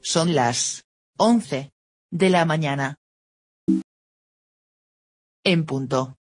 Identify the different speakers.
Speaker 1: Son las 11 de la mañana. En punto.